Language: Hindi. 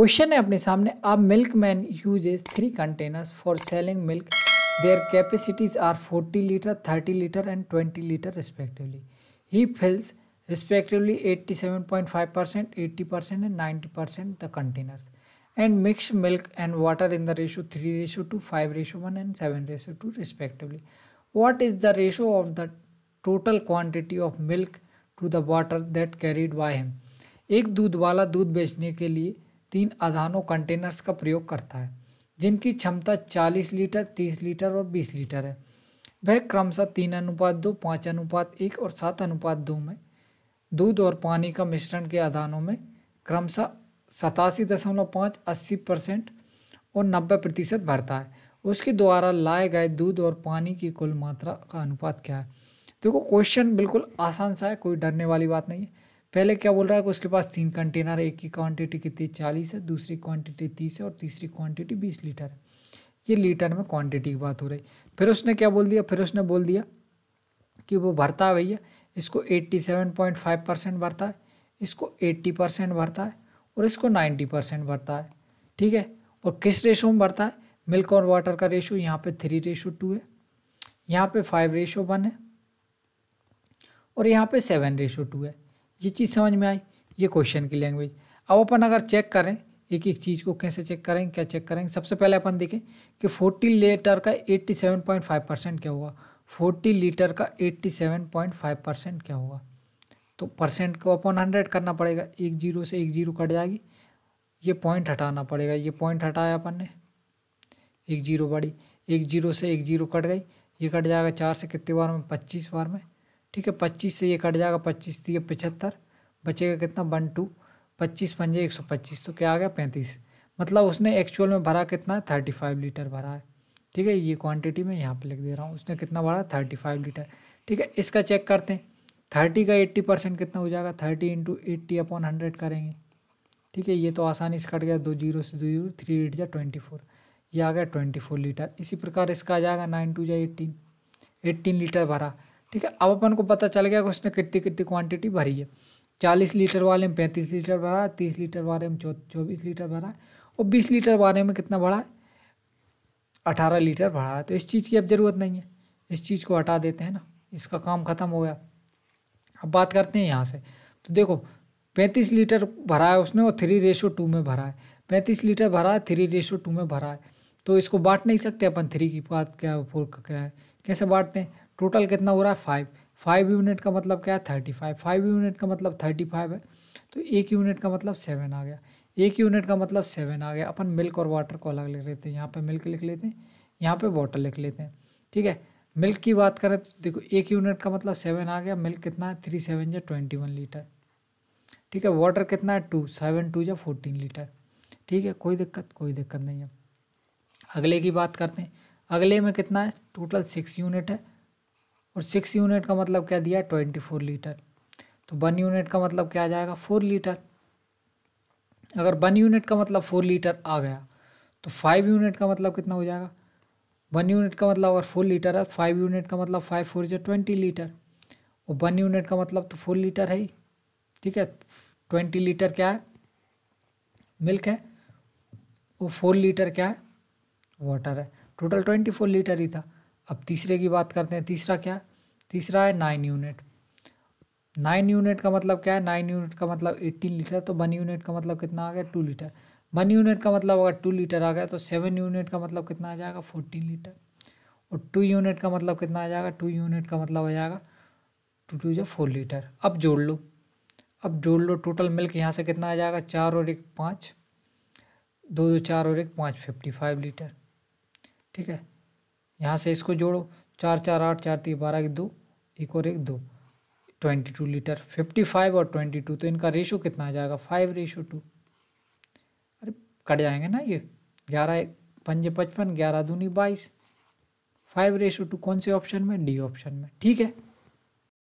क्वेश्चन है अपने सामने अब milkman uses three containers for selling milk their capacities are forty litre thirty litre and twenty litre respectively he fills respectively eighty seven point five percent eighty percent and ninety percent the containers and mix milk and water in the ratio three ratio two five ratio one and seven ratio two respectively what is the ratio of the total quantity of milk to the water that carried by him एक दूध वाला दूध बेचने के लिए तीन अधानों कंटेनर्स का प्रयोग करता है जिनकी क्षमता 40 लीटर 30 लीटर और 20 लीटर है वह क्रमशः तीन अनुपात दो पाँच अनुपात एक और सात अनुपात दो में दूध और पानी का मिश्रण के आधानों में क्रमशः सतासी दशमलव पाँच अस्सी परसेंट और नब्बे प्रतिशत भरता है उसके द्वारा लाए गए दूध और पानी की कुल मात्रा का अनुपात क्या है देखो क्वेश्चन बिल्कुल आसान सा है कोई डरने वाली बात नहीं है पहले क्या बोल रहा है कि उसके पास तीन कंटेनर है एक की क्वांटिटी कितनी चालीस है दूसरी क्वांटिटी तीस है और तीसरी क्वांटिटी बीस लीटर है ये लीटर में क्वांटिटी की बात हो रही फिर उसने क्या बोल दिया फिर उसने बोल दिया कि वो भरता है भैया इसको eighty seven point five percent भरता है इसको एट्टी परसेंट भरता है और इसको नाइन्टी परसेंट भरता है ठीक है और किस रेशो में भरता है मिल्क और वाटर का रेशो यहाँ पर थ्री रेशो टू है यहाँ पर फाइव रेशो वन है और यहाँ पर सेवन रेशो टू है ये चीज़ समझ में आई ये क्वेश्चन की लैंग्वेज अब अपन अगर चेक करें एक एक चीज़ को कैसे चेक करेंगे क्या चेक करेंगे सबसे पहले अपन देखें कि फोर्टी लीटर का eighty seven point five percent क्या हुआ फोर्टी लीटर का eighty seven point five percent क्या हुआ तो परसेंट को अपन हंड्रेड करना पड़ेगा एक जीरो से एक जीरो कट जाएगी ये पॉइंट हटाना पड़ेगा ये पॉइंट हटाया अपन ने एक जीरो बढ़ी एक जीरो से एक जीरो कट गई ये कट जाएगा चार से कितने बार में पच्चीस बार में ठीक है पच्चीस से ये कट जाएगा पच्चीस दिए पचहत्तर बचेगा कितना वन टू पच्चीस पंजे एक सौ पच्चीस तो क्या आ गया पैंतीस मतलब उसने एक्चुअल में भरा कितना है थर्टी फाइव लीटर भरा है ठीक है ये क्वांटिटी मैं यहाँ पे लिख दे रहा हूँ उसने कितना भरा थर्टी फाइव लीटर ठीक है इसका चेक करते हैं थर्टी का एट्टी परसेंट कितना हो जाएगा thirty into eighty upon hundred करेंगे ठीक है ये तो आसानी से कट गया दो जीरो से दो जीरो थ्री एट जा ट्वेंटी फोर ये आ गया ट्वेंटी फोर लीटर इसी प्रकार इसका आ जाएगा नाइन टू जा एट्टीन एट्टीन लीटर भरा ठीक है अब अपन को पता चल गया कि उसने कितनी कितनी क्वांटिटी भरी है चालीस लीटर वाले में पैंतीस लीटर भरा है तीस लीटर वाले में चौबीस लीटर भरा है और बीस लीटर वाले में कितना भरा है अठारह लीटर भरा है तो इस चीज़ की अब ज़रूरत नहीं है इस चीज़ को हटा देते हैं ना इसका काम ख़त्म हो गया अब बात करते हैं यहाँ से तो देखो पैंतीस लीटर भरा है उसने और थ्री रेशो टू में भरा है पैंतीस लीटर भरा है थ्री रेशो टू में भरा है तो इसको बांट नहीं सकते अपन थ्री की बात क्या है फोर का क्या है कैसे बांटते हैं टोटल कितना हो रहा है फाइव फाइव यूनिट का मतलब क्या है थर्टी फाइव फाइव यूनिट का मतलब थर्टी फाइव है तो एक यूनिट का मतलब सेवन आ गया एक यूनिट का मतलब सेवन आ गया अपन मिल्क और वाटर को अलग लिख लेते हैं यहाँ पर मिल्क लिख लेते हैं यहाँ पर वाटर लिख लेते हैं ठीक है मिल्क की बात करें तो देखो एक यूनिट का मतलब सेवन आ गया मिल्क कितना है थ्री सेवन या ट्वेंटी वन लीटर ठीक है वाटर कितना है टू सेवन टू या फोर्टीन लीटर ठीक है कोई दिक्कत कोई दिक्कत नहीं है अगले की बात करते हैं अगले में कितना है टोटल सिक्स यूनिट है और सिक्स यूनिट का मतलब क्या दिया ट्वेंटी फोर लीटर तो वन यूनिट का मतलब क्या आ जाएगा फोर लीटर अगर वन यूनिट का मतलब फोर लीटर आ गया तो फाइव यूनिट का मतलब कितना हो जाएगा वन यूनिट का मतलब अगर फोर लीटर है फाइव यूनिट का मतलब फाइव फोर जो ट्वेंटी लीटर और वन यूनिट का मतलब तो फोर लीटर है ही ठीक है ट्वेंटी लीटर क्या है मिल्क है वो फोर लीटर क्या है वाटर है टोटल ट्वेंटी फोर लीटर ही था अब तीसरे की बात करते हैं तीसरा क्या है तीसरा है नाइन यूनिट नाइन यूनिट का मतलब क्या है नाइन यूनिट का मतलब एट्टीन लीटर तो वन यूनिट का मतलब कितना आ गया टू लीटर वन यूनिट का मतलब अगर टू लीटर आ गया तो सेवन यूनिट का मतलब कितना आ जाएगा फोर्टीन लीटर और टू यूनिट का मतलब कितना आ जाएगा टू यूनिट का मतलब आ जाएगा टू टू जो फोर लीटर अब जोड़ लो अब जोड़ लो टोटल मिल्क यहाँ से कितना आ जाएगा चार और एक पाँच दो दो चार और एक पाँच फिफ्टी फाइव लीटर ठीक है यहाँ से इसको जोड़ो चार चार आठ चार तीन बारह एक दो एक और एक दो twenty two litre fifty five और ट्वेंटी टू तो इनका रेशो कितना आ जाएगा फाइव रेशो टू अरे कट जाएंगे ना ये ग्यारह पंज पचपन ग्यारह दूनी बाईस फाइव रेशो टू कौन से ऑप्शन में डी ऑप्शन में ठीक है